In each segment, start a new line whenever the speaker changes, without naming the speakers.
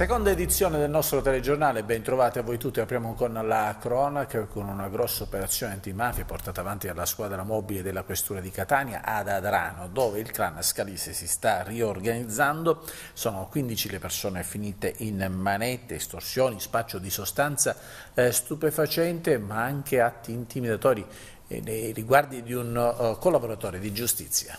Seconda edizione del nostro telegiornale, ben trovati a voi tutti, apriamo con la cronaca con una grossa operazione antimafia portata avanti dalla squadra mobile della questura di Catania ad Adrano dove il clan Scalise si sta riorganizzando, sono 15 le persone finite in manette, estorsioni, spaccio di sostanza eh, stupefacente ma anche atti intimidatori eh, nei riguardi di un eh, collaboratore di giustizia.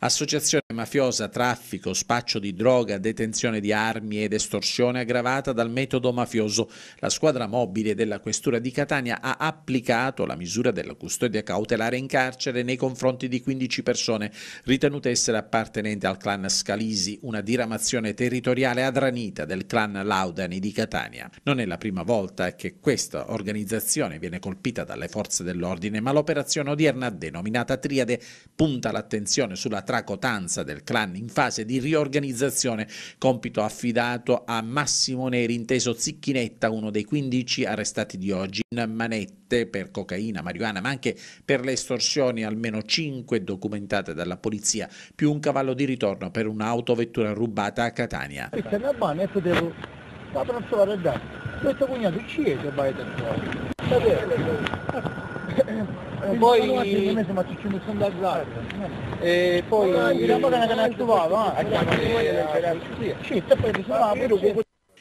Associazione mafiosa, traffico, spaccio di droga, detenzione di armi ed estorsione aggravata dal metodo mafioso. La squadra mobile della Questura di Catania ha applicato la misura della custodia cautelare in carcere nei confronti di 15 persone ritenute essere appartenenti al clan Scalisi, una diramazione territoriale adranita del clan Laudani di Catania. Non è la prima volta che questa organizzazione viene colpita dalle forze dell'ordine, ma l'operazione odierna, denominata Triade, punta l'attenzione sulla tracotanza del clan in fase di riorganizzazione, compito affidato a Massimo Neri, inteso Zicchinetta, uno dei 15 arrestati di oggi, in manette per cocaina, marijuana, ma anche per le estorsioni, almeno 5 documentate dalla polizia, più un cavallo di ritorno per un'autovettura rubata a Catania. questo cognato ci è vai a
trovare e poi...
facciamo il
sondaggio là.
E poi... Andiamo a canale trovato, eh.
Sì, e poi risolviamo.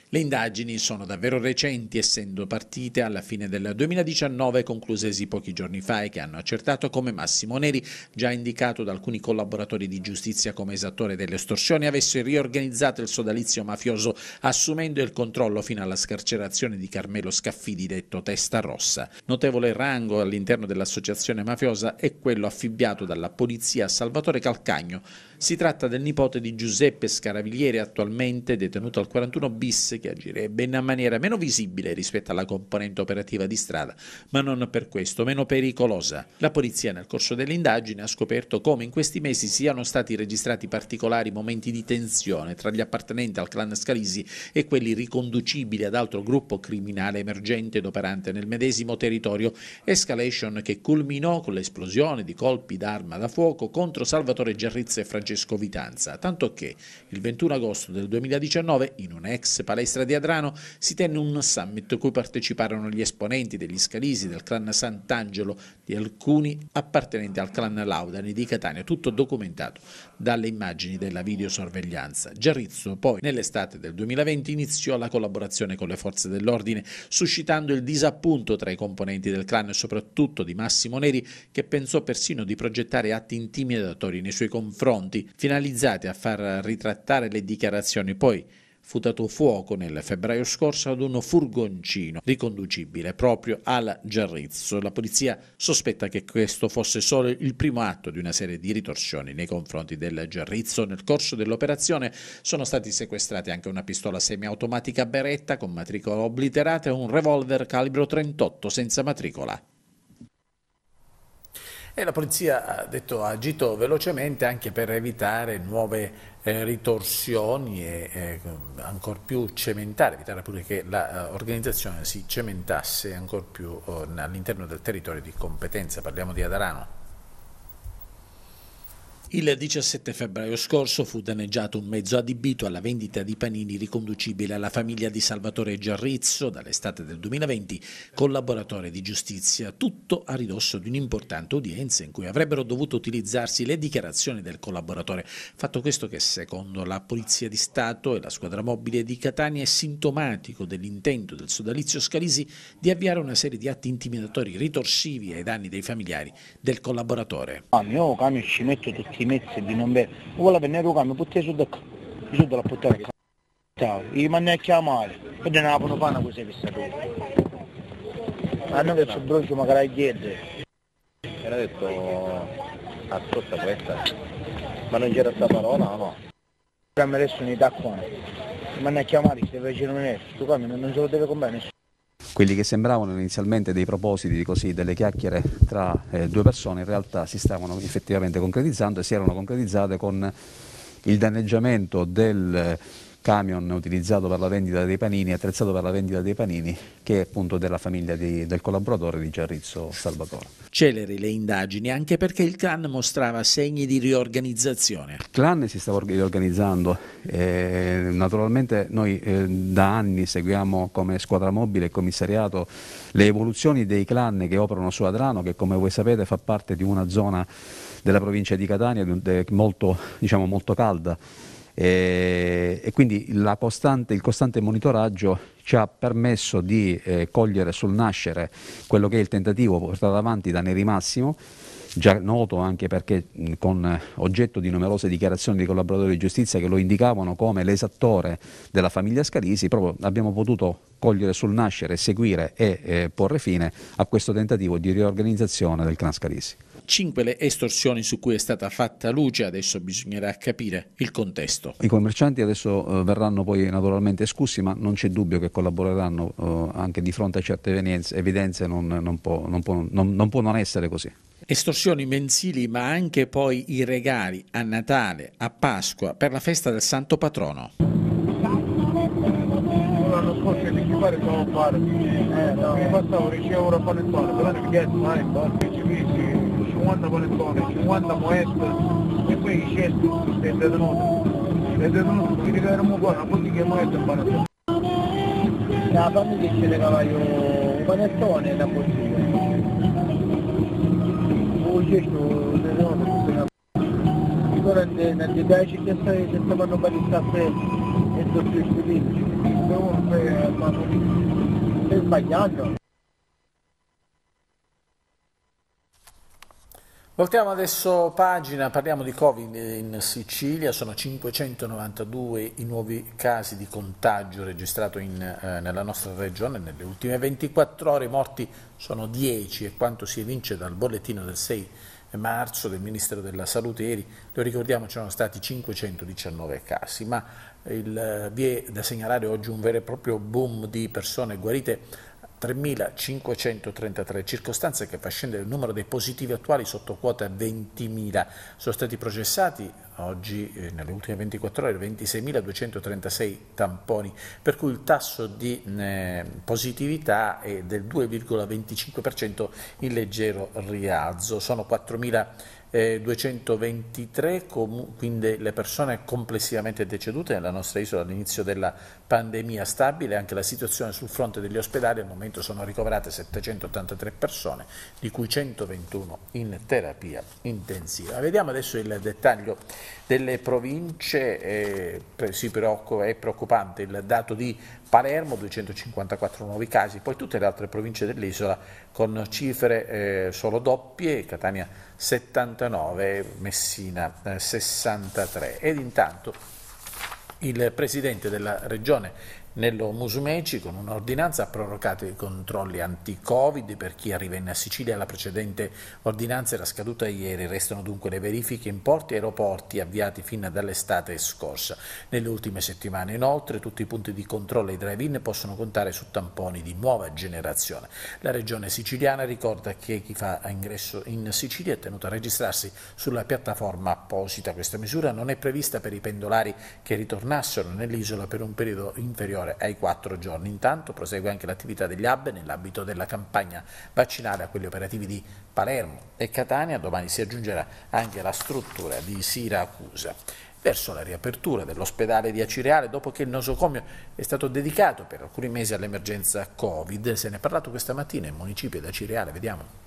Le indagini sono davvero recenti, essendo partite alla fine del 2019, conclusesi pochi giorni fa, e che hanno accertato come Massimo Neri, già indicato da alcuni collaboratori di giustizia come esattore delle estorsioni, avesse riorganizzato il sodalizio mafioso assumendo il controllo fino alla scarcerazione di Carmelo Scaffidi, detto Testa Rossa. Notevole rango all'interno dell'associazione mafiosa è quello affibbiato dalla polizia a Salvatore Calcagno. Si tratta del nipote di Giuseppe Scaravigliere, attualmente detenuto al 41 bis che agirebbe in una maniera meno visibile rispetto alla componente operativa di strada, ma non per questo meno pericolosa. La polizia nel corso dell'indagine ha scoperto come in questi mesi siano stati registrati particolari momenti di tensione tra gli appartenenti al clan Scalisi e quelli riconducibili ad altro gruppo criminale emergente ed operante nel medesimo territorio, escalation che culminò con l'esplosione di colpi d'arma da fuoco contro Salvatore Gerrizza e Francesco Vitanza, tanto che il 21 agosto del 2019 in un ex palestra maestra di Adrano si tenne un summit cui parteciparono gli esponenti degli Scalisi, del clan Sant'Angelo, di alcuni appartenenti al clan Laudani di Catania, tutto documentato dalle immagini della videosorveglianza. Giarrizzo poi nell'estate del 2020 iniziò la collaborazione con le forze dell'ordine, suscitando il disappunto tra i componenti del clan e soprattutto di Massimo Neri che pensò persino di progettare atti intimidatori nei suoi confronti, finalizzati a far ritrattare le dichiarazioni poi fu dato fuoco nel febbraio scorso ad uno furgoncino riconducibile proprio al Giarrizzo. La polizia sospetta che questo fosse solo il primo atto di una serie di ritorsioni nei confronti del Giarrizzo. Nel corso dell'operazione sono stati sequestrati anche una pistola semiautomatica Beretta con matricola obliterata e un revolver calibro 38 senza matricola e la polizia ha, detto, ha agito velocemente anche per evitare nuove eh, ritorsioni e eh, ancora più cementare, evitare pure che l'organizzazione eh, si cementasse ancora più eh, all'interno del territorio di competenza, parliamo di Adarano. Il 17 febbraio scorso fu danneggiato un mezzo adibito alla vendita di panini riconducibile alla famiglia di Salvatore Giarrizzo dall'estate del 2020, collaboratore di giustizia, tutto a ridosso di un'importante udienza in cui avrebbero dovuto utilizzarsi le dichiarazioni del collaboratore, fatto questo che secondo la Polizia di Stato e la squadra mobile di Catania è sintomatico dell'intento del sodalizio Scalisi di avviare una serie di atti intimidatori ritorsivi ai danni dei familiari del collaboratore. Ah, mio cane ci mette si mette di non bere. Vuole venire qua, mi putti su da qua. Su la puttana qua. Ciao, gli mandi a chiamare. E ne avevano panna così che sta Hanno che c'è bronzo magari a chiedere. Era detto, ascolta questa. Ma non c'era sta parola o no? Ora mi adesso ne dà qua. Mi mandi a stai facendo deve girare, qua non se lo deve comprare nessuno.
Quelli che sembravano inizialmente dei propositi, così, delle chiacchiere tra eh, due persone, in realtà si stavano effettivamente concretizzando e si erano concretizzate con il danneggiamento del camion utilizzato per la vendita dei panini, attrezzato per la vendita dei panini, che è appunto della famiglia di, del collaboratore di Giarrizzo Salvatore.
Celeri le indagini anche perché il clan mostrava segni di riorganizzazione.
Il clan si stava riorganizzando, eh, naturalmente noi eh, da anni seguiamo come squadra mobile e commissariato le evoluzioni dei clan che operano su Adrano, che come voi sapete fa parte di una zona della provincia di Catania molto, diciamo, molto calda e, eh, e quindi costante, il costante monitoraggio ci ha permesso di eh, cogliere sul nascere quello che è il tentativo portato avanti da Neri Massimo, già noto anche perché mh, con eh, oggetto di numerose dichiarazioni di collaboratori di giustizia che lo indicavano come l'esattore della famiglia Scalisi, proprio abbiamo potuto cogliere sul nascere, seguire e eh, porre fine a questo tentativo di riorganizzazione del clan Scalisi.
Cinque le estorsioni su cui è stata fatta luce, adesso bisognerà capire il contesto.
I commercianti adesso eh, verranno poi naturalmente escussi, ma non c'è dubbio che collaboreranno eh, anche di fronte a certe evidenze, evidenze non, non, può, non, può, non può non essere così
estorsioni mensili ma anche poi i regali a Natale, a Pasqua, per la festa del Santo Patrono. L'anno scorso mi pare sono a fare, eh, mi passavo 10 euro a fare il pane, però mi chiedo mai, 10 50 persone, 50 maestri e poi i 100 e detenuti. E detenuti tutti di Carmo qua, non così che maestro imbarazzato. La famiglia ci recava io un
panettone da bollire. Un cesto detenuto tutto in Ancora nel dettaglio che stai se stavano per il caffè e dopo il spedito. Devo fare il sbagliato.
Voltiamo adesso pagina, parliamo di Covid in Sicilia, sono 592 i nuovi casi di contagio registrati eh, nella nostra regione nelle ultime 24 ore, i morti sono 10 e quanto si evince dal bollettino del 6 marzo del Ministero della Salute ieri, lo ricordiamo, c'erano stati 519 casi, ma il, eh, vi è da segnalare oggi un vero e proprio boom di persone guarite 3.533 circostanze che fa scendere il numero dei positivi attuali sotto quota 20.000. Sono stati processati oggi, eh, nelle ultime 24 ore, 26.236 tamponi, per cui il tasso di eh, positività è del 2,25% in leggero rialzo. Sono 4.000 223, quindi le persone complessivamente decedute nella nostra isola all'inizio della pandemia stabile anche la situazione sul fronte degli ospedali, al momento sono ricoverate 783 persone, di cui 121 in terapia intensiva. Vediamo adesso il dettaglio delle province, eh, è preoccupante il dato di Palermo 254 nuovi casi, poi tutte le altre province dell'isola con cifre eh, solo doppie, Catania 79, Messina eh, 63 ed intanto il presidente della regione nello Musumeci con un'ordinanza ha prorogato i controlli anti-Covid per chi arriva in Sicilia. La precedente ordinanza era scaduta ieri, restano dunque le verifiche in porti e aeroporti avviati fin dall'estate scorsa. Nelle ultime settimane inoltre tutti i punti di controllo e i drive-in possono contare su tamponi di nuova generazione. La regione siciliana ricorda che chi fa ingresso in Sicilia è tenuto a registrarsi sulla piattaforma apposita. Questa misura non è prevista per i pendolari che ritornassero nell'isola per un periodo inferiore 4 ai 4 giorni. Intanto prosegue anche l'attività degli hub nell'ambito della campagna vaccinale a quelli operativi di Palermo e Catania. Domani si aggiungerà anche la struttura di Siracusa verso la riapertura dell'ospedale di Acireale dopo che il nosocomio è stato dedicato per alcuni mesi all'emergenza Covid. Se ne è parlato questa mattina in municipio di Acireale, vediamo.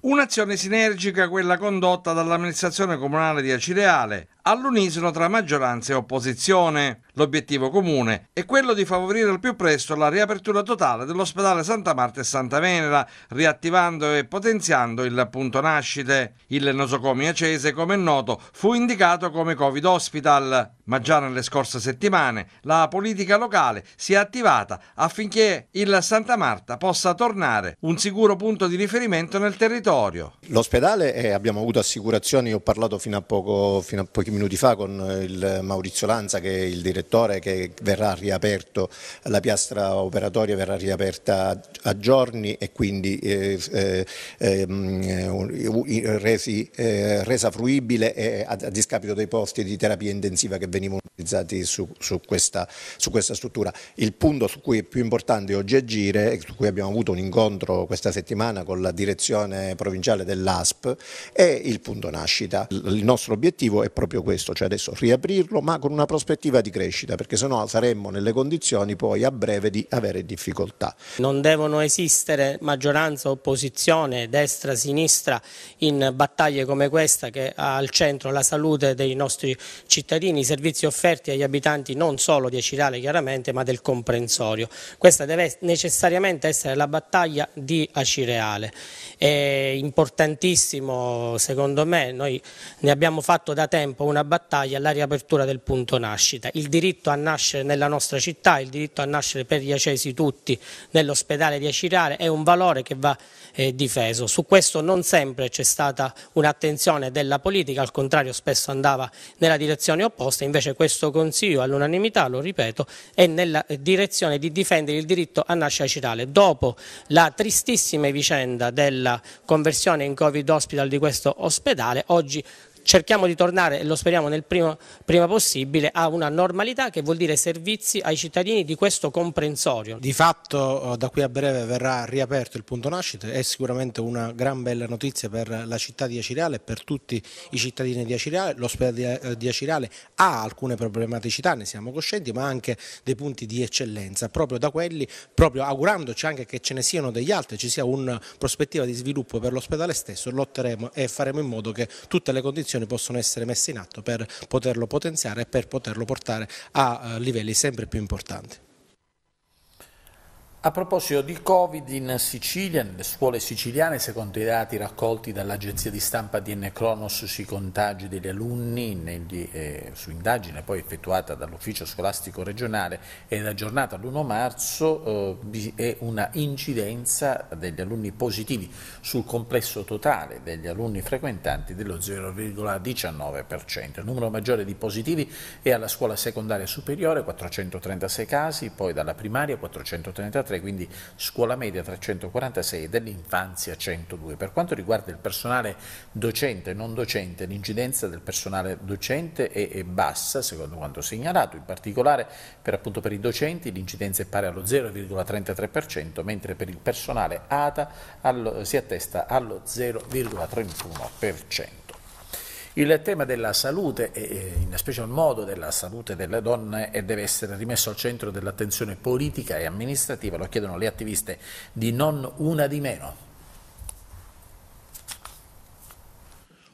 Un'azione sinergica quella condotta dall'amministrazione comunale di Acireale, all'unisono tra maggioranza e opposizione. L'obiettivo comune è quello di favorire al più presto la riapertura totale dell'ospedale Santa Marta e Santa Venera, riattivando e potenziando il punto nascite. Il nosocomio acese, come è noto, fu indicato come Covid Hospital, ma già nelle scorse settimane la politica locale si è attivata affinché il Santa Marta possa tornare un sicuro punto di riferimento nel territorio.
L'ospedale, eh, abbiamo avuto assicurazioni, ho parlato fino a, poco, fino a pochi minuti fa con il Maurizio Lanza che è il direttore che verrà riaperto, la piastra
operatoria verrà riaperta a giorni e quindi eh, eh, ehm, eh resi, eh, resa fruibile a, discapito dei posti di terapia intensiva che venivano utilizzati su, su, questa, su questa struttura. Il punto su cui è più importante oggi agire e su cui abbiamo avuto un incontro questa settimana con la direzione provinciale dell'ASP è il punto nascita. Il nostro obiettivo è proprio questo, cioè adesso riaprirlo ma con una prospettiva di crescita perché sennò saremmo nelle condizioni poi a breve di avere difficoltà.
Non devono esistere maggioranza, opposizione, destra, sinistra in battaglie come questa che ha al centro la salute dei nostri cittadini, i servizi offerti agli abitanti non solo di Acirale chiaramente ma del comprensorio. Questa deve necessariamente essere la battaglia di Acireale. È importantissimo secondo me, noi ne abbiamo fatto da tempo una una battaglia alla riapertura del punto nascita. Il diritto a nascere nella nostra città, il diritto a nascere per gli acesi tutti nell'ospedale di Acirare è un valore che va eh, difeso. Su questo non sempre c'è stata un'attenzione della politica, al contrario spesso andava nella direzione opposta, invece questo Consiglio all'unanimità, lo ripeto, è nella eh, direzione di difendere il diritto a nascere a Acirale. Dopo la tristissima vicenda della conversione in Covid Hospital di questo ospedale, oggi cerchiamo di tornare, e lo speriamo nel primo, prima possibile, a una normalità che vuol dire servizi ai cittadini di questo comprensorio. Di
fatto eh, da qui a breve verrà riaperto il punto nascita, è sicuramente una gran bella notizia per la città di Acireale e per tutti i cittadini di Acireale, l'ospedale di eh, Acireale ha alcune problematicità, ne siamo coscienti, ma anche dei punti di eccellenza, proprio da quelli, proprio augurandoci anche che ce ne siano degli altri, ci sia una prospettiva di sviluppo per l'ospedale stesso, lotteremo e faremo in modo che tutte le condizioni azioni possono essere messe in atto per poterlo potenziare e per poterlo portare a eh, livelli sempre più importanti.
A proposito di Covid in Sicilia, nelle scuole siciliane, secondo i dati raccolti dall'agenzia di stampa DN Cronos sui contagi degli alunni, negli, eh, su indagine poi effettuata dall'ufficio scolastico regionale ed aggiornata l'1 marzo, eh, vi è una incidenza degli alunni positivi sul complesso totale degli alunni frequentanti dello 0,19%. Il numero maggiore di positivi è alla scuola secondaria superiore, 436 casi, poi dalla primaria 433 2023, quindi scuola media 346 e dell'infanzia 102. Per quanto riguarda il personale docente e non docente, l'incidenza del personale docente è, è bassa, secondo quanto segnalato, in particolare per, appunto, per i docenti l'incidenza è pari allo 0,33%, mentre per il personale ATA allo, si attesta allo 0,31%. Il tema della salute, e in special modo della salute delle donne, deve essere rimesso al centro dell'attenzione politica e amministrativa, lo chiedono le attiviste di Non Una di Meno.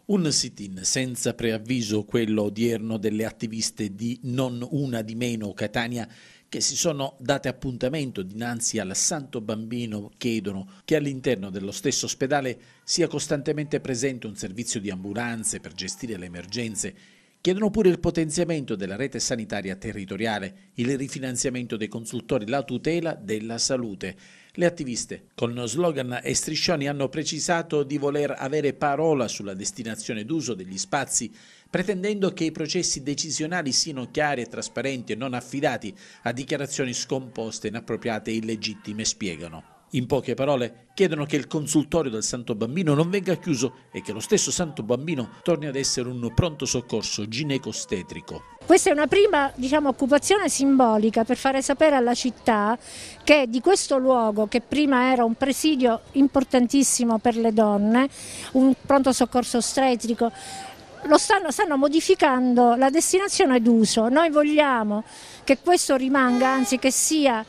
Un sit-in senza preavviso, quello odierno delle attiviste di Non Una di Meno Catania, che si sono date appuntamento dinanzi al Santo Bambino chiedono che all'interno dello stesso ospedale sia costantemente presente un servizio di ambulanze per gestire le emergenze Chiedono pure il potenziamento della rete sanitaria territoriale, il rifinanziamento dei consultori, la tutela della salute. Le attiviste con slogan e striscioni hanno precisato di voler avere parola sulla destinazione d'uso degli spazi, pretendendo che i processi decisionali siano chiari e trasparenti e non affidati a dichiarazioni scomposte, inappropriate e illegittime, spiegano. In poche parole, chiedono che il consultorio del Santo Bambino non venga chiuso e che lo stesso Santo Bambino torni ad essere un pronto soccorso ginecostetrico.
Questa è una prima diciamo, occupazione simbolica per fare sapere alla città che di questo luogo, che prima era un presidio importantissimo per le donne, un pronto soccorso ostetrico, lo stanno, stanno, modificando la destinazione d'uso. Noi vogliamo che questo rimanga, anzi che sia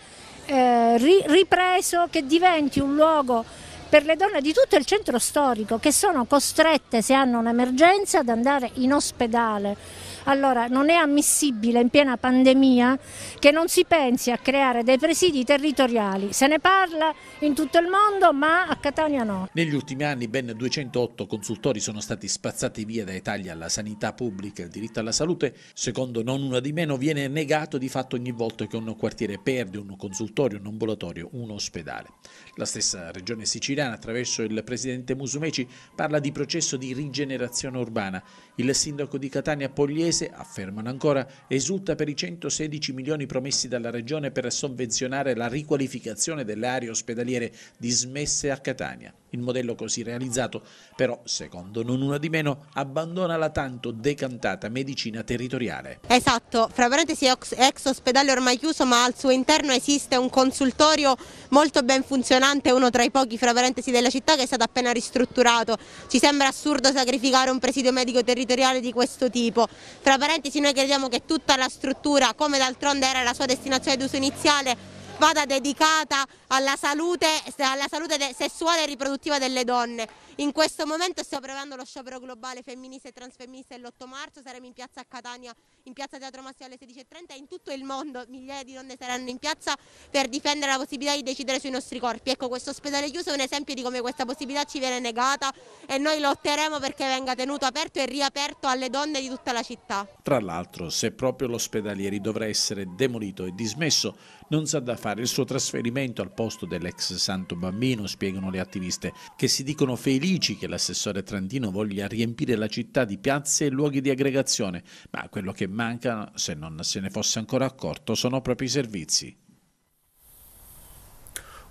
eh, ripreso, che diventi un luogo per le donne di tutto il centro storico che sono costrette se hanno un'emergenza ad andare in ospedale allora non è ammissibile in piena pandemia che non si pensi a creare dei presidi territoriali. Se ne parla in tutto il mondo ma a Catania no.
Negli ultimi anni ben 208 consultori sono stati spazzati via dai tagli alla sanità pubblica. e al diritto alla salute, secondo non una di meno, viene negato di fatto ogni volta che un quartiere perde un consultorio, un ambulatorio, un ospedale. La stessa regione siciliana, attraverso il presidente Musumeci, parla di processo di rigenerazione urbana. Il sindaco di Catania Pogliese Paese, affermano ancora, esulta per i 116 milioni promessi dalla Regione per sovvenzionare la riqualificazione delle aree ospedaliere dismesse a Catania. Il modello così realizzato, però, secondo non una di meno, abbandona la tanto decantata medicina territoriale.
Esatto, fra parentesi ex ospedale ormai chiuso, ma al suo interno esiste un consultorio molto ben funzionante, uno tra i pochi, fra parentesi, della città che è stato appena ristrutturato. Ci sembra assurdo sacrificare un presidio medico territoriale di questo tipo. Fra parentesi, noi crediamo che tutta la struttura, come d'altronde era la sua destinazione d'uso iniziale, vada dedicata alla salute, alla salute sessuale e riproduttiva delle donne. In questo momento stiamo preparando lo sciopero globale femminista e transfemminista l'8 marzo, saremo in piazza a Catania, in piazza Teatro Massimo alle 16.30 e in tutto il mondo migliaia di donne saranno in piazza per difendere la possibilità di decidere sui nostri corpi. Ecco, questo ospedale chiuso è un esempio di come questa possibilità ci viene negata e noi lotteremo perché venga tenuto aperto e riaperto alle donne di tutta la città.
Tra l'altro, se proprio l'ospedalieri dovrà essere demolito e dismesso, non sa da fare il suo trasferimento al posto dell'ex santo bambino, spiegano le attiviste, che si dicono felici che l'assessore Trantino voglia riempire la città di piazze e luoghi di aggregazione, ma quello che manca, se non se ne fosse ancora accorto, sono proprio i servizi.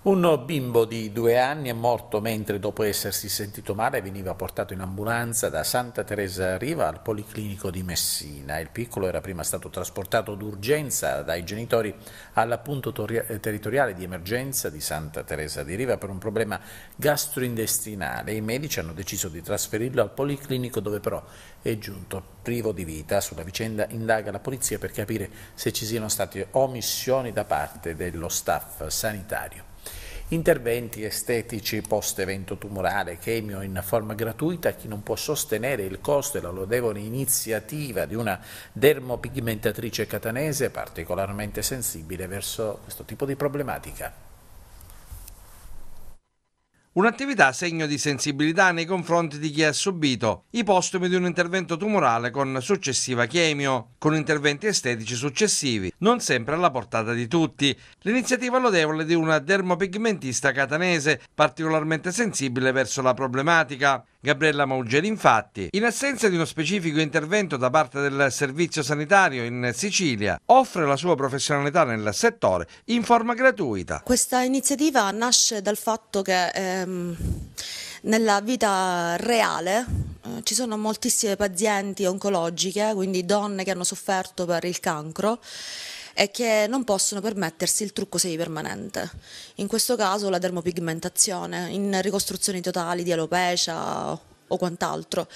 Un bimbo di due anni è morto mentre, dopo essersi sentito male, veniva portato in ambulanza da Santa Teresa Riva al Policlinico di Messina. Il piccolo era prima stato trasportato d'urgenza dai genitori al punto eh, territoriale di emergenza di Santa Teresa di Riva per un problema gastrointestinale. I medici hanno deciso di trasferirlo al Policlinico dove però è giunto privo di vita. Sulla vicenda indaga la polizia per capire se ci siano state omissioni da parte dello staff sanitario interventi estetici post-evento tumorale, chemio in forma gratuita a chi non può sostenere il costo e la lodevole iniziativa di una dermopigmentatrice catanese particolarmente sensibile verso questo tipo di problematica.
Un'attività segno di sensibilità nei confronti di chi ha subito i postumi di un intervento tumorale con successiva chemio, con interventi estetici successivi, non sempre alla portata di tutti. L'iniziativa lodevole di una dermopigmentista catanese, particolarmente sensibile verso la problematica. Gabriella Maugeri. Infatti, in assenza di uno specifico intervento da parte del Servizio Sanitario in Sicilia, offre la sua professionalità nel settore in forma gratuita.
Questa iniziativa nasce dal fatto che ehm, nella vita reale eh, ci sono moltissime pazienti oncologiche, quindi donne che hanno sofferto per il cancro è che non possono permettersi il trucco semipermanente. In questo caso la dermopigmentazione, in ricostruzioni totali di alopecia o quant'altro.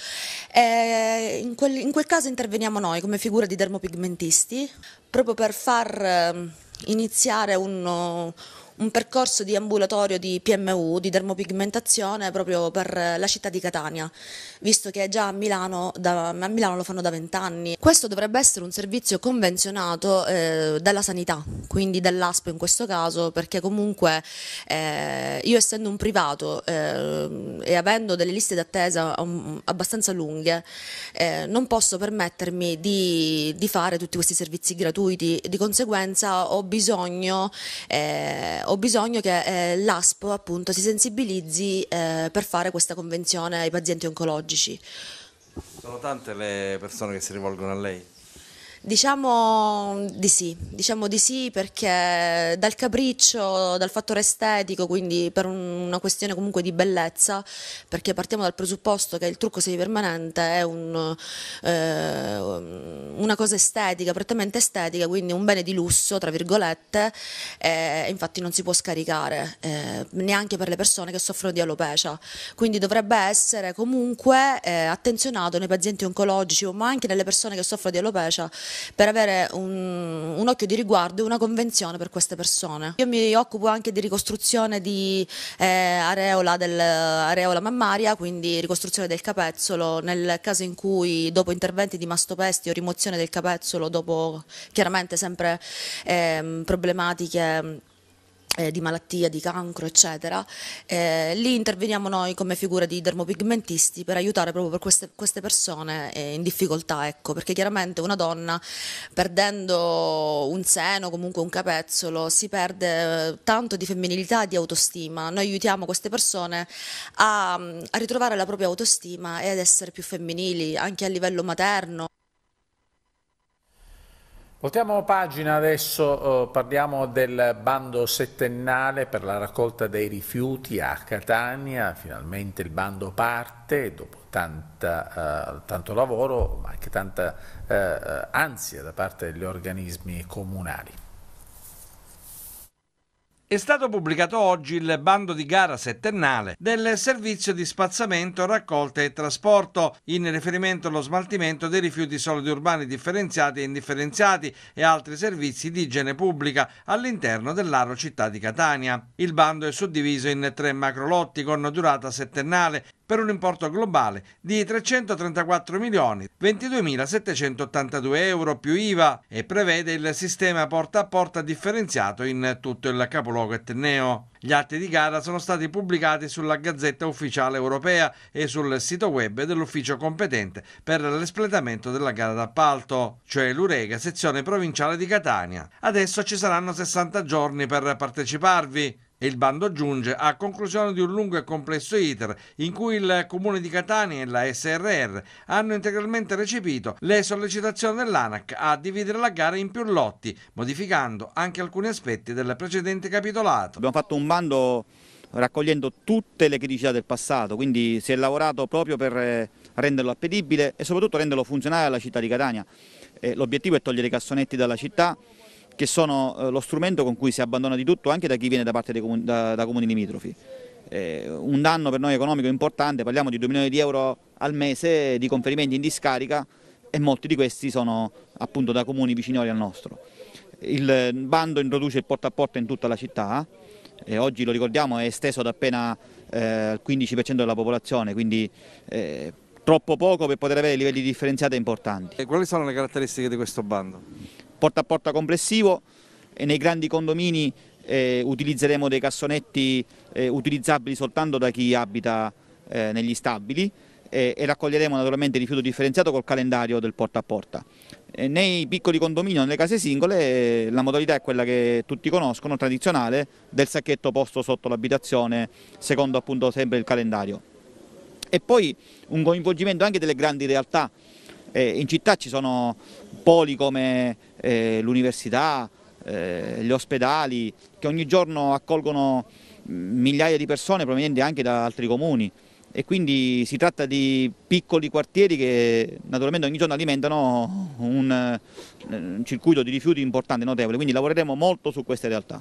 In quel, in, quel, caso interveniamo noi come figura di dermopigmentisti proprio per far ehm, iniziare un, un percorso di ambulatorio di PMU, di dermopigmentazione proprio per la città di Catania, visto che già a Milano, da, a Milano lo fanno da vent'anni. Questo dovrebbe essere un servizio convenzionato eh, dalla sanità, quindi dall'ASPO in questo caso, perché comunque eh, io essendo un privato eh, e avendo delle liste d'attesa um, abbastanza lunghe, eh, non posso permettermi di, di, fare tutti questi servizi gratuiti, di conseguenza ho bisogno eh, ho bisogno che eh, l'ASPO appunto si sensibilizzi eh, per fare questa convenzione ai
pazienti oncologici. Sono tante le persone che si rivolgono a lei?
Diciamo di sì, diciamo di sì perché dal capriccio, dal fattore estetico, quindi per una questione comunque di bellezza, perché partiamo dal presupposto che il trucco semipermanente è un, eh, una cosa estetica, prettamente estetica, quindi un bene di lusso, tra virgolette, e infatti non si può scaricare eh, neanche per le persone che soffrono di alopecia, quindi dovrebbe essere comunque eh, attenzionato nei pazienti oncologici ma anche nelle persone che soffrono di alopecia per avere un, un occhio di riguardo e una convenzione per queste persone. Io mi occupo anche di ricostruzione di eh, areola, del, areola mammaria, quindi ricostruzione del capezzolo, nel caso in cui dopo interventi di mastopesti o rimozione del capezzolo, dopo chiaramente sempre eh, problematiche eh, di malattia, di cancro, eccetera, eh, lì interveniamo noi come figura di dermopigmentisti per aiutare proprio per queste, queste persone eh, in difficoltà, ecco, perché chiaramente una donna perdendo un seno, comunque un capezzolo, si perde eh, tanto di femminilità e di autostima. Noi aiutiamo queste persone a, a ritrovare la propria autostima e ad essere più femminili anche a livello materno.
Voltiamo pagina adesso, eh, parliamo del bando settennale per la raccolta dei rifiuti a Catania, finalmente il bando parte dopo tanta, eh, tanto lavoro ma anche tanta eh, eh ansia da parte degli organismi comunali.
È stato pubblicato oggi il bando di gara settennale del servizio di spazzamento, raccolta e trasporto in riferimento allo smaltimento dei rifiuti solidi urbani differenziati e indifferenziati e altri servizi di igiene pubblica all'interno dell'Aro città di Catania. Il bando è suddiviso in tre macrolotti con durata settennale per un importo globale di 334 milioni 22.782 euro più IVA e prevede il sistema porta a porta differenziato in tutto il capoluogo etneo. Gli atti di gara sono stati pubblicati sulla Gazzetta Ufficiale Europea e sul sito web dell'ufficio competente per l'espletamento della gara d'appalto, cioè l'Urega, sezione provinciale di Catania. Adesso ci saranno 60 giorni per parteciparvi. E il bando giunge a conclusione di un lungo e complesso iter in cui il Comune di Catania e la SRR hanno integralmente recepito le sollecitazioni dell'ANAC a
dividere la gara in più lotti, modificando anche alcuni aspetti del precedente capitolato. Abbiamo fatto un bando raccogliendo tutte le criticità del passato, quindi si è lavorato proprio per eh, renderlo appetibile e soprattutto renderlo funzionale alla città di Catania. Eh, l'obiettivo è togliere i cassonetti dalla città, che sono eh, lo strumento con cui si abbandona di tutto anche da chi viene da parte comuni, da, da comuni limitrofi. Eh, un danno per noi economico importante, parliamo di 2 milioni di euro al mese di conferimenti in discarica e molti di questi sono appunto da comuni vicinori al nostro. Il bando introduce il porta a porta in tutta la città, eh, e oggi lo ricordiamo è esteso ad appena eh, 15% della popolazione, quindi eh, troppo poco per poter avere livelli differenziati importanti. E eh, quali sono le caratteristiche di questo bando? porta a porta complessivo e nei grandi condomini eh, utilizzeremo dei cassonetti eh, utilizzabili soltanto da chi abita eh, negli stabili e raccoglieremo naturalmente rifiuto differenziato col calendario del porta a porta. E nei piccoli condomini, o nelle case singole, eh, la modalità è quella che tutti conoscono, tradizionale, del sacchetto posto sotto l'abitazione, secondo appunto sempre il calendario. E poi un coinvolgimento anche delle grandi realtà, eh, in città ci sono poli come eh, l'università, eh, gli ospedali che ogni giorno accolgono mm, migliaia di persone provenienti anche da altri comuni e quindi si tratta di piccoli quartieri che naturalmente ogni giorno alimentano un, eh, un circuito di rifiuti importante, e notevole, quindi lavoreremo molto su queste realtà.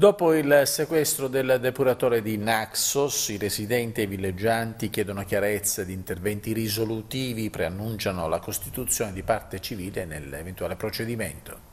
Dopo il sequestro del depuratore di Naxos, i residenti e i villeggianti chiedono chiarezza di interventi risolutivi, preannunciano la costituzione di parte civile nell'eventuale procedimento.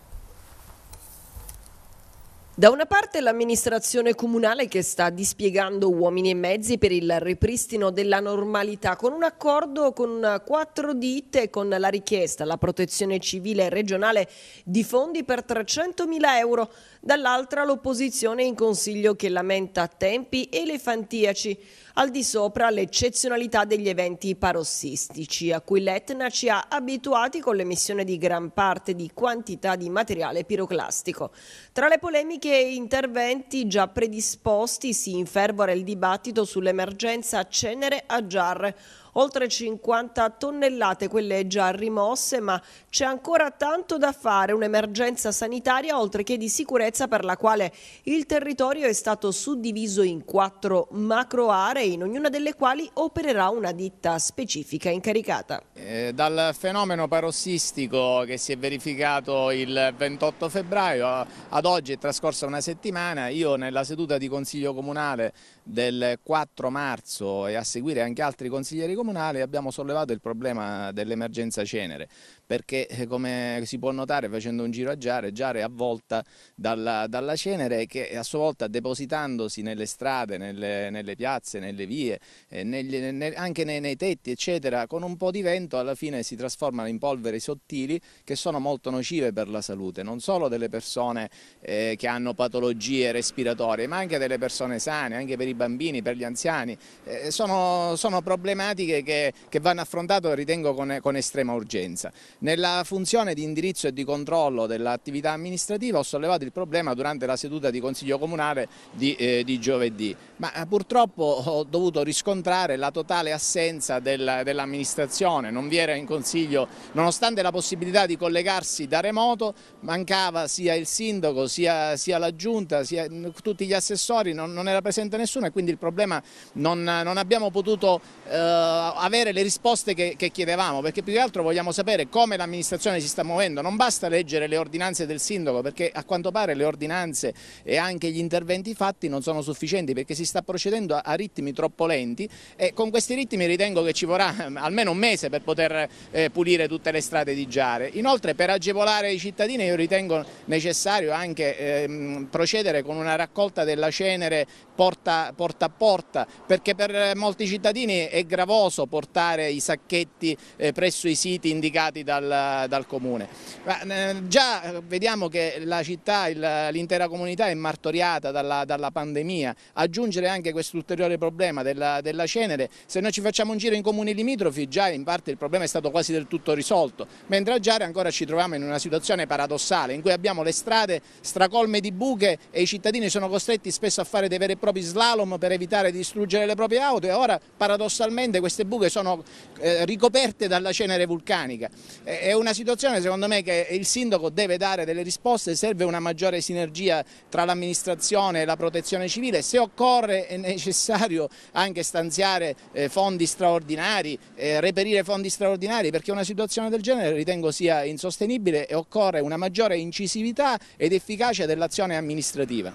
Da una parte l'amministrazione comunale che sta dispiegando uomini e mezzi per il ripristino della normalità con un accordo con quattro ditte e con la richiesta alla protezione civile regionale di fondi per 300.000 euro dall'altra l'opposizione in consiglio che lamenta tempi elefantiaci, al di sopra l'eccezionalità degli eventi parossistici, a cui l'Etna ci ha abituati con l'emissione di gran parte di quantità di materiale piroclastico. Tra le polemiche e interventi già predisposti si infervora il dibattito sull'emergenza cenere a giarre, oltre 50 tonnellate quelle già rimosse, ma c'è ancora tanto da fare, un'emergenza sanitaria oltre che di sicurezza per la quale il territorio è stato suddiviso in quattro macro aree, in ognuna delle quali opererà una ditta specifica incaricata.
Eh, dal fenomeno parossistico che si è verificato il 28 febbraio ad oggi è trascorsa una settimana, io nella seduta di Consiglio Comunale del 4 marzo e a seguire anche altri consiglieri comunali abbiamo sollevato il problema dell'emergenza cenere perché eh, come si può notare facendo un giro a Giare, Giare è avvolta dalla, dalla cenere che a sua volta depositandosi nelle strade, nelle, nelle piazze, nelle vie, eh, negli, ne, anche nei, nei, tetti eccetera, con un po' di vento alla fine si trasformano in polveri sottili che sono molto nocive per la salute, non solo delle persone eh, che hanno patologie respiratorie, ma anche delle persone sane, anche per i bambini, per gli anziani. Eh, sono, sono, problematiche che, che vanno affrontate, ritengo, con, con estrema urgenza. Nella funzione di indirizzo e di controllo dell'attività amministrativa ho sollevato il problema durante la seduta di Consiglio Comunale di, eh, di giovedì, ma eh, purtroppo ho dovuto riscontrare la totale assenza del, dell'amministrazione, non vi era in Consiglio, nonostante la possibilità di collegarsi da remoto, mancava sia il sindaco, sia, sia la giunta, sia mm, tutti gli assessori, non, non, era presente nessuno e quindi il problema non, non abbiamo potuto eh, avere le risposte che, che chiedevamo, perché più che altro vogliamo sapere come come l'amministrazione si sta muovendo, non basta leggere le ordinanze del sindaco perché a quanto pare le ordinanze e anche gli interventi fatti non sono sufficienti perché si sta procedendo a ritmi troppo lenti e con questi ritmi ritengo che ci vorrà eh, almeno un mese per poter eh, pulire tutte le strade di Giare. Inoltre per agevolare i cittadini io ritengo necessario anche ehm, procedere con una raccolta della cenere porta, porta a porta perché per eh, molti cittadini è gravoso portare i sacchetti presso i siti indicati da dal, dal comune. Ma, eh, già eh, vediamo che la città, l'intera comunità è martoriata dalla, dalla, pandemia, aggiungere anche questo ulteriore problema della, della, cenere, se noi ci facciamo un giro in comuni limitrofi già in parte il problema è stato quasi del tutto risolto, mentre a Giare ancora ci troviamo in una situazione paradossale in cui abbiamo le strade stracolme di buche e i cittadini sono costretti spesso a fare dei veri e propri slalom per evitare di distruggere le proprie auto e ora paradossalmente queste buche sono eh, ricoperte dalla cenere vulcanica. È una situazione secondo me che il sindaco deve dare delle risposte, serve una maggiore sinergia tra l'amministrazione e la protezione civile, se occorre è necessario anche stanziare eh, fondi straordinari, eh, reperire fondi straordinari perché una situazione del genere ritengo sia insostenibile e occorre una maggiore incisività ed efficacia dell'azione amministrativa.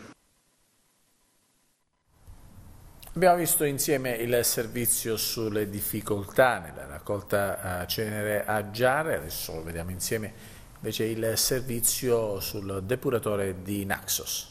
Abbiamo visto insieme il servizio sulle difficoltà nella raccolta eh, cenere a Giare, adesso vediamo insieme invece il servizio sul depuratore di Naxos.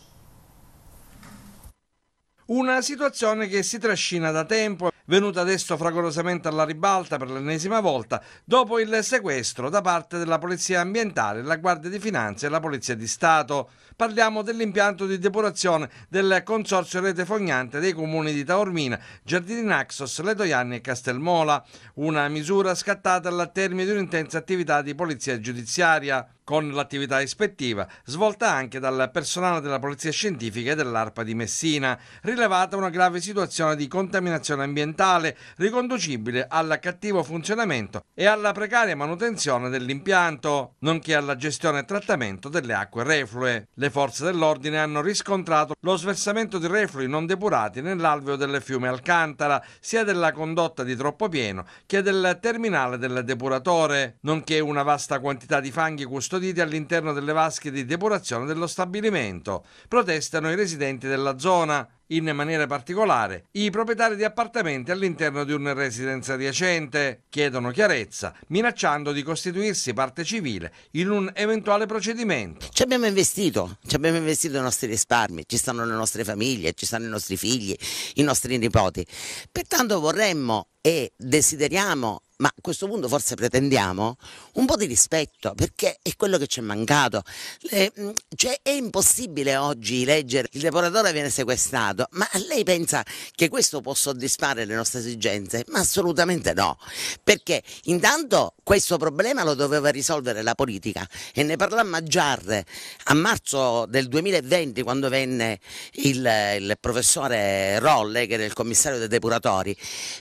Una situazione che si trascina da tempo venuta adesso fragorosamente alla ribalta per l'ennesima volta dopo il sequestro da parte della Polizia Ambientale, la Guardia di Finanza e la Polizia di Stato. Parliamo dell'impianto di depurazione del Consorzio Rete Fognante dei comuni di Taormina, Giardini Naxos, Letoianni e Castelmola, una misura scattata al termine di un'intensa attività di polizia giudiziaria con l'attività ispettiva svolta anche dal personale della Polizia Scientifica e dell'ARPA di Messina, rilevata una grave situazione di contaminazione ambientale ambientale riconducibile al cattivo funzionamento e alla precaria manutenzione dell'impianto, nonché alla gestione e trattamento delle acque reflue. Le forze dell'ordine hanno riscontrato lo sversamento di reflui non depurati nell'alveo del fiume Alcantara, sia della condotta di troppo pieno che del terminale del depuratore, nonché una vasta quantità di fanghi custoditi all'interno delle vasche di depurazione dello stabilimento. Protestano i residenti della zona in maniera particolare i proprietari di appartamenti all'interno di un residenza adiacente. Chiedono chiarezza, minacciando di costituirsi parte civile in un eventuale procedimento. Ci abbiamo investito, ci
abbiamo investito i nostri risparmi, ci stanno le nostre famiglie, ci stanno i nostri figli, i nostri nipoti. Pertanto vorremmo e desideriamo ma a questo punto forse pretendiamo un po' di rispetto, perché è quello che ci è mancato. Le, mm, cioè è impossibile oggi leggere il depuratore viene sequestrato, ma lei pensa che questo può soddisfare le nostre esigenze? Ma assolutamente no, perché intanto questo problema lo doveva risolvere la politica e ne parlammo a Giarre a marzo del 2020 quando venne il, il professore Rolle, che era il commissario dei depuratori,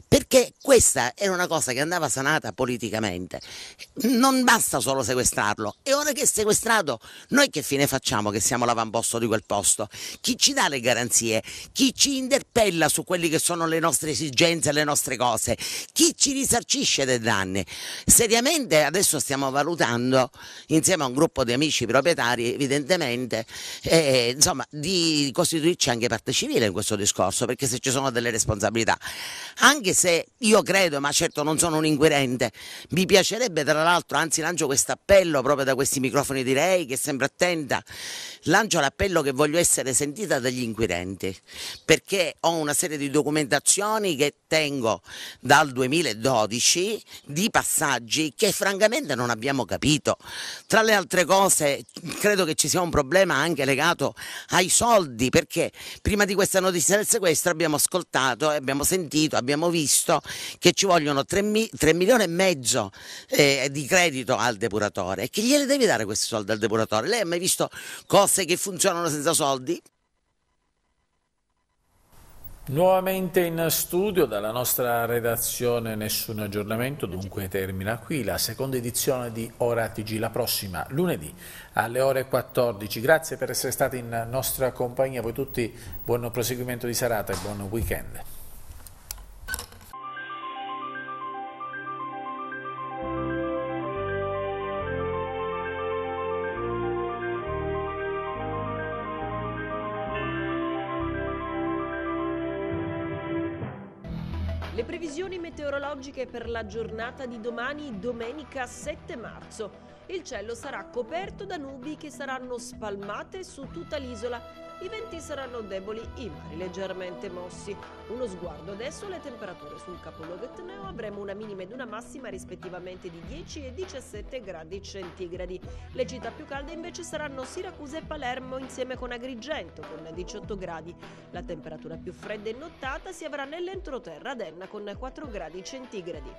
perché perché questa era una cosa che andava sanata politicamente. Non basta solo sequestrarlo e ora che è sequestrato noi che fine facciamo che siamo l'avamposto di quel posto? Chi ci dà le garanzie? Chi ci interpella su quelle che sono le nostre esigenze, le nostre cose? Chi ci risarcisce dei danni? Seriamente adesso stiamo valutando insieme a un gruppo di amici proprietari evidentemente eh, insomma, di costituirci anche parte civile in questo discorso perché se ci sono delle responsabilità anche se io credo, ma certo non sono un inquirente, mi piacerebbe tra l'altro, anzi lancio questo appello proprio da questi microfoni di lei che sempre attenta, lancio l'appello che voglio essere sentita dagli inquirenti, perché ho una serie di documentazioni che tengo dal 2012 di passaggi che francamente non abbiamo capito. Tra le altre cose credo che ci sia un problema anche legato ai soldi, perché prima di questa notizia del sequestro abbiamo ascoltato e abbiamo sentito, abbiamo visto visto che ci vogliono 3, mi- 3 milioni e mezzo eh, di credito al depuratore e che gliele devi dare questi soldi al depuratore. Lei ha mai visto cose che funzionano senza soldi?
Nuovamente in studio dalla nostra redazione Nessun aggiornamento, dunque termina qui la seconda edizione di Ora TG, la prossima lunedì alle ore 14. Grazie per essere stati in nostra compagnia, voi tutti buon proseguimento di serata e buon weekend.
meteorologiche per la giornata di domani, domenica 7 marzo. Il cielo sarà coperto da nubi che saranno spalmate su tutta l'isola i venti saranno deboli, i mari leggermente mossi. Uno sguardo adesso alle temperature sul capoluogo etneo avremo una minima ed una massima rispettivamente di 10 e 17 gradi centigradi. Le città più calde invece saranno Siracusa e Palermo insieme con Agrigento con 18 gradi. La temperatura più fredda e nottata si avrà nell'entroterra Adenna con 4 gradi centigradi.